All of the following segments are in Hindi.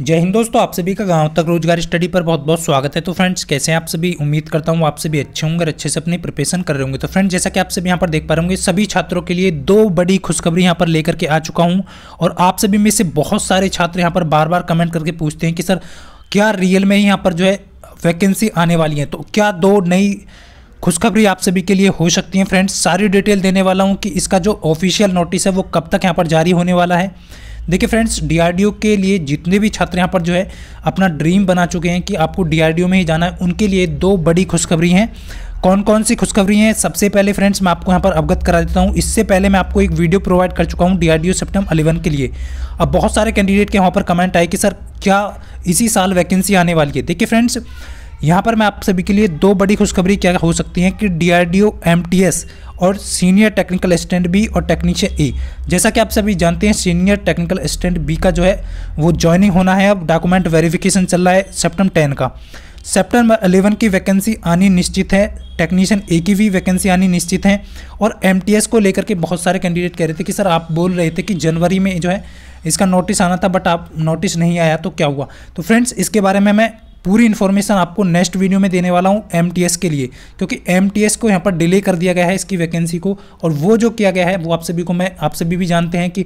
जय हिंद दोस्तों आप सभी का गांव तक रोजगार स्टडी पर बहुत बहुत स्वागत है तो फ्रेंड्स कैसे हैं आप सभी उम्मीद करता हूं आप सभी अच्छे होंगे अच्छे से अपनी प्रिपेशन कर रहे होंगे तो फ्रेंड्स जैसा कि आप सभी यहां पर देख पा रहे होंगे सभी छात्रों के लिए दो बड़ी खुशखबरी यहां पर लेकर के आ चुका हूँ और आप सभी में से बहुत सारे छात्र यहाँ पर बार बार कमेंट करके पूछते हैं कि सर क्या रियल में ही यहाँ पर जो है वैकेंसी आने वाली है तो क्या दो नई खुशखबरी आप सभी के लिए हो सकती है फ्रेंड्स सारी डिटेल देने वाला हूँ कि इसका जो ऑफिशियल नोटिस है वो कब तक यहाँ पर जारी होने वाला है देखिए फ्रेंड्स डीआरडीओ के लिए जितने भी छात्र यहाँ पर जो है अपना ड्रीम बना चुके हैं कि आपको डीआरडीओ में ही जाना है उनके लिए दो बड़ी खुशखबरी हैं कौन कौन सी खुशखबरी हैं सबसे पहले फ्रेंड्स मैं आपको यहाँ पर अवगत करा देता हूँ इससे पहले मैं आपको एक वीडियो प्रोवाइड कर चुका हूँ डीआरडीओ सेप्टम अलेवन के लिए अब बहुत सारे कैंडिडेट के वहाँ पर कमेंट आए कि सर क्या इसी साल वैकेंसी आने वाली है देखिए फ्रेंड्स यहाँ पर मैं आप सभी के लिए दो बड़ी खुशखबरी क्या हो सकती हैं कि D R D O M T S और सीनियर टेक्निकल असिस्टेंट बी और टेक्नीशियन ए जैसा कि आप सभी जानते हैं सीनियर टेक्निकल असिस्टेंट बी का जो है वो ज्वाइनिंग होना है अब डॉक्यूमेंट वेरिफिकेशन चल रहा है सेप्टम टेन का सेप्टम अलेवन की वैकेंसी आनी निश्चित है टेक्नीशियन ए की भी वैकेंसी आनी निश्चित है और एम को लेकर के बहुत सारे कैंडिडेट कह रहे थे कि सर आप बोल रहे थे कि जनवरी में जो है इसका नोटिस आना था बट आप नोटिस नहीं आया तो क्या हुआ तो फ्रेंड्स इसके बारे में मैं पूरी इन्फॉर्मेशन आपको नेक्स्ट वीडियो में देने वाला हूँ एम के लिए क्योंकि एम को यहाँ पर डिले कर दिया गया है इसकी वैकेंसी को और वो जो किया गया है वो आप सभी को मैं आप सभी भी जानते हैं कि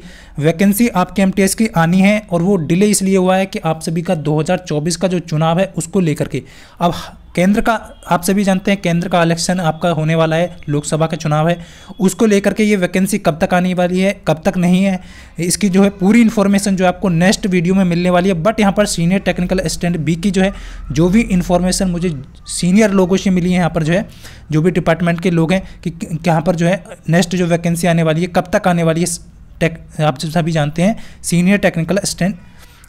वैकेंसी आपके एम की आनी है और वो डिले इसलिए हुआ है कि आप सभी का 2024 का जो चुनाव है उसको लेकर के अब केंद्र का आप सभी जानते हैं केंद्र का इलेक्शन आपका होने वाला है लोकसभा का चुनाव है उसको लेकर के ये वैकेंसी कब तक आने वाली है कब तक नहीं है इसकी जो है पूरी इन्फॉर्मेशन जो आपको नेक्स्ट वीडियो में मिलने वाली है बट यहाँ पर सीनियर टेक्निकल असिस्टेंट बी की जो है जो भी इन्फॉर्मेशन मुझे सीनियर लोगों से मिली है यहाँ पर जो है जो भी डिपार्टमेंट के लोग हैं कि यहाँ पर जो है नेक्स्ट जो वैकेंसी आने वाली है कब तक आने वाली है टेक आप सभी जानते हैं सीनियर टेक्निकल असिस्टेंट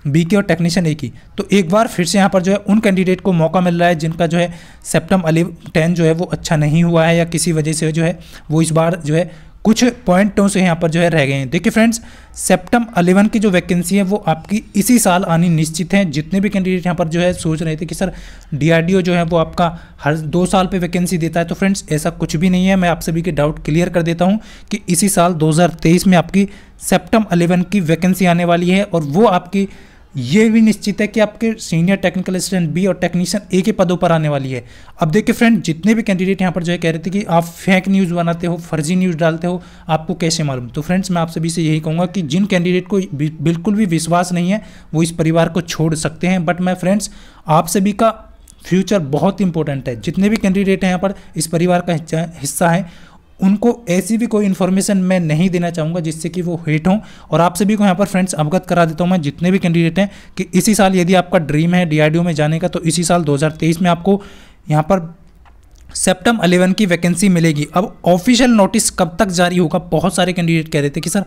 बी के और टेक्नीशियन ए की तो एक बार फिर से यहाँ पर जो है उन कैंडिडेट को मौका मिल रहा है जिनका जो है सेप्टम अली टेन जो है वो अच्छा नहीं हुआ है या किसी वजह से जो है वो इस बार जो है कुछ पॉइंटों से यहाँ पर जो है रह गए हैं देखिए फ्रेंड्स सेप्टम अलेवन की जो वैकेंसी है वो आपकी इसी साल आनी निश्चित है जितने भी कैंडिडेट यहाँ पर जो है सोच रहे थे कि सर डीआरडीओ जो है वो आपका हर दो साल पे वैकेंसी देता है तो फ्रेंड्स ऐसा कुछ भी नहीं है मैं आप सभी के डाउट क्लियर कर देता हूँ कि इसी साल दो में आपकी सेप्टम अलेवन की वैकेंसी आने वाली है और वो आपकी ये भी निश्चित है कि आपके सीनियर टेक्निकल असिस्टेंट बी और टेक्नीशियन ए के पदों पर आने वाली है अब देखिए फ्रेंड जितने भी कैंडिडेट यहाँ पर जो है कह रहे थे कि आप फेक न्यूज़ बनाते हो फर्जी न्यूज़ डालते हो आपको कैसे मालूम तो फ्रेंड्स मैं आप सभी से यही कहूँगा कि जिन कैंडिडेट को बिल्कुल भी विश्वास नहीं है वो इस परिवार को छोड़ सकते हैं बट मैं फ्रेंड्स आप सभी का फ्यूचर बहुत इंपॉर्टेंट है जितने भी कैंडिडेट हैं यहाँ पर इस परिवार का हिस्सा है उनको ऐसी भी कोई इन्फॉर्मेशन मैं नहीं देना चाहूँगा जिससे कि वो हेट हों और आप सभी को यहाँ पर फ्रेंड्स अवगत करा देता हूँ मैं जितने भी कैंडिडेट हैं कि इसी साल यदि आपका ड्रीम है डी में जाने का तो इसी साल दो में आपको यहाँ पर सेप्टम अलेवन की वैकेंसी मिलेगी अब ऑफिशियल नोटिस कब तक जारी होगा बहुत सारे कैंडिडेट कह रहे थे कि सर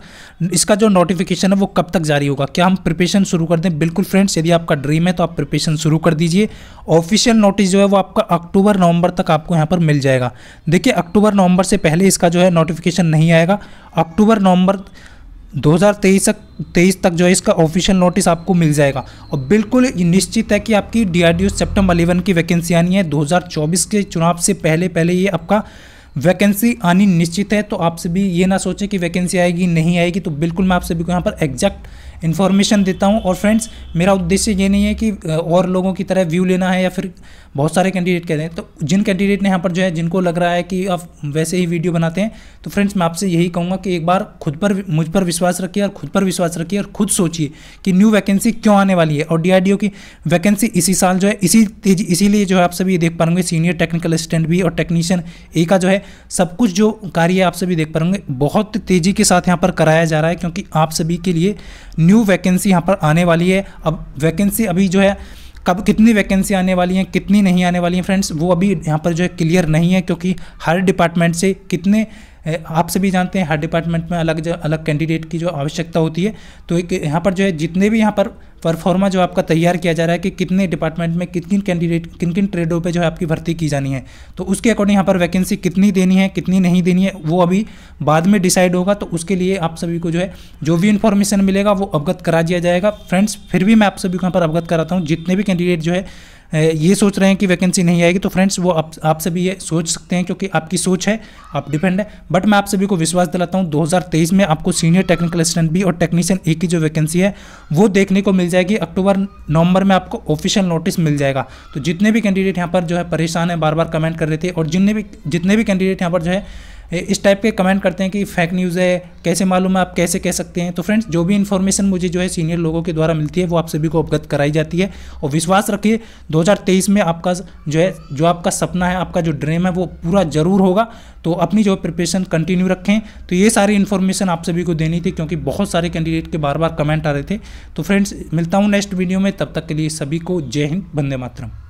इसका जो नोटिफिकेशन है वो कब तक जारी होगा क्या हम प्रिपरेशन शुरू कर दें बिल्कुल फ्रेंड्स यदि आपका ड्रीम है तो आप प्रिपरेशन शुरू कर दीजिए ऑफिशियल नोटिस जो है वो आपका अक्टूबर नवंबर तक आपको यहाँ पर मिल जाएगा देखिए अक्टूबर नवंबर से पहले इसका जो है नोटिफिकेशन नहीं आएगा अक्टूबर नवंबर 2023 तक तेईस तक जो है इसका ऑफिशियल नोटिस आपको मिल जाएगा और बिल्कुल निश्चित है कि आपकी D R D O eleven की वैकेंसी आनी है 2024 के चुनाव से पहले पहले ये आपका वैकेंसी आनी निश्चित है तो आप सभी ये ना सोचें कि वैकेंसी आएगी नहीं आएगी तो बिल्कुल मैं आप सभी को यहाँ पर एग्जैक्ट इन्फॉर्मेशन देता हूँ और फ्रेंड्स मेरा उद्देश्य ये नहीं है कि और लोगों की तरह व्यू लेना है या फिर बहुत सारे कैंडिडेट कह रहे हैं तो जिन कैंडिडेट ने यहाँ पर जो है जिनको लग रहा है कि आप वैसे ही वीडियो बनाते हैं तो फ्रेंड्स मैं आपसे यही कहूँगा कि एक बार खुद पर मुझ पर विश्वास रखिए और खुद पर विश्वास रखिए और खुद सोचिए कि न्यू वैकेंसी क्यों आने वाली है और डी की वैकेंसी इसी साल जो है इसी तेजी इसीलिए जो है आप सभी देख पाएंगे सीनियर टेक्निकल असिस्टेंट भी और टेक्नीशियन ए का जो है सब कुछ जो कार्य आप सभी देख पाएंगे बहुत तेज़ी के साथ यहाँ पर कराया जा रहा है क्योंकि आप सभी के लिए न्यू वैकेंसी यहाँ पर आने वाली है अब वैकेंसी अभी जो है कब कितनी वैकेंसी आने वाली हैं कितनी नहीं आने वाली हैं फ्रेंड्स वो अभी यहाँ पर जो है क्लियर नहीं है क्योंकि हर डिपार्टमेंट से कितने आप सभी जानते हैं हर डिपार्टमेंट में अलग अलग कैंडिडेट की जो आवश्यकता होती है तो एक यहाँ पर जो है जितने भी यहाँ पर परफॉर्मा जो आपका तैयार किया जा रहा है कि कितने डिपार्टमेंट में किन किन कैंडिडेट किन किन ट्रेडों पे जो है आपकी भर्ती की जानी है तो उसके अकॉर्डिंग यहाँ पर वैकेंसी कितनी देनी है कितनी नहीं देनी है वो अभी बाद में डिसाइड होगा तो उसके लिए आप सभी को जो है जो भी इन्फॉर्मेशन मिलेगा वो अवगत करा दिया जाएगा फ्रेंड्स फिर भी मैं आप सभी को यहाँ पर अवगत कराता हूँ जितने भी कैंडिडेट जो है ये सोच रहे हैं कि वैकेंसी नहीं आएगी तो फ्रेंड्स वो आप आप सभी ये सोच सकते हैं क्योंकि आपकी सोच है आप डिपेंड है बट मैं आप सभी को विश्वास दिलाता हूँ 2023 में आपको सीनियर टेक्निकल असिस्टेंट भी और टेक्नीशियन ए की जो वैकेंसी है वो देखने को मिल जाएगी अक्टूबर नवंबर में आपको ऑफिशियल नोटिस मिल जाएगा तो जितने भी कैंडिडेट यहाँ पर जो है परेशान है बार बार कमेंट कर रहे थे और जितने भी जितने भी कैंडिडेट यहाँ पर जो है इस टाइप के कमेंट करते हैं कि फेक न्यूज़ है कैसे मालूम है आप कैसे कह सकते हैं तो फ्रेंड्स जो भी इन्फॉर्मेशन मुझे जो है सीनियर लोगों के द्वारा मिलती है वो आप सभी को अवगत कराई जाती है और विश्वास रखिए 2023 में आपका जो है जो आपका सपना है आपका जो ड्रीम है वो पूरा जरूर होगा तो अपनी जो प्रिपरेशन कंटिन्यू रखें तो ये सारी इन्फॉर्मेशन आप सभी को देनी थी क्योंकि बहुत सारे कैंडिडेट के बार बार कमेंट आ रहे थे तो फ्रेंड्स मिलता हूँ नेक्स्ट वीडियो में तब तक के लिए सभी को जय हिंद बंदे मातरम